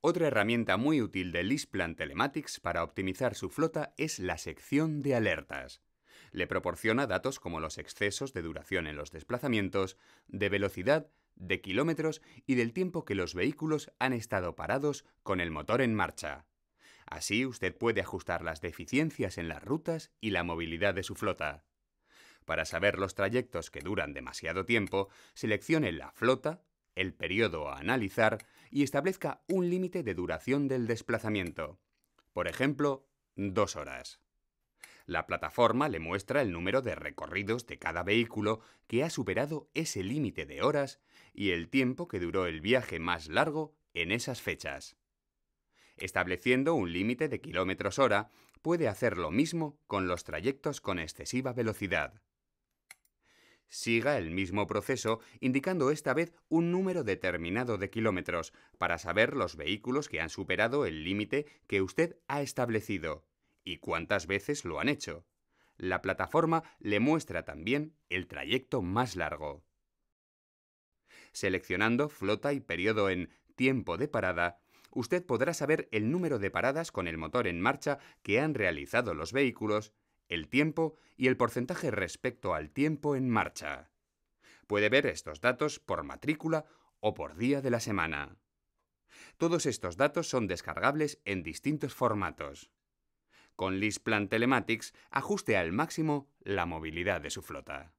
Otra herramienta muy útil de Lisplan Telematics para optimizar su flota es la sección de alertas. Le proporciona datos como los excesos de duración en los desplazamientos, de velocidad, de kilómetros y del tiempo que los vehículos han estado parados con el motor en marcha. Así usted puede ajustar las deficiencias en las rutas y la movilidad de su flota. Para saber los trayectos que duran demasiado tiempo, seleccione la flota el periodo a analizar y establezca un límite de duración del desplazamiento. Por ejemplo, dos horas. La plataforma le muestra el número de recorridos de cada vehículo que ha superado ese límite de horas y el tiempo que duró el viaje más largo en esas fechas. Estableciendo un límite de kilómetros hora, puede hacer lo mismo con los trayectos con excesiva velocidad siga el mismo proceso indicando esta vez un número determinado de kilómetros para saber los vehículos que han superado el límite que usted ha establecido y cuántas veces lo han hecho. La plataforma le muestra también el trayecto más largo. Seleccionando flota y periodo en tiempo de parada, usted podrá saber el número de paradas con el motor en marcha que han realizado los vehículos el tiempo y el porcentaje respecto al tiempo en marcha. Puede ver estos datos por matrícula o por día de la semana. Todos estos datos son descargables en distintos formatos. Con Lisplan Telematics ajuste al máximo la movilidad de su flota.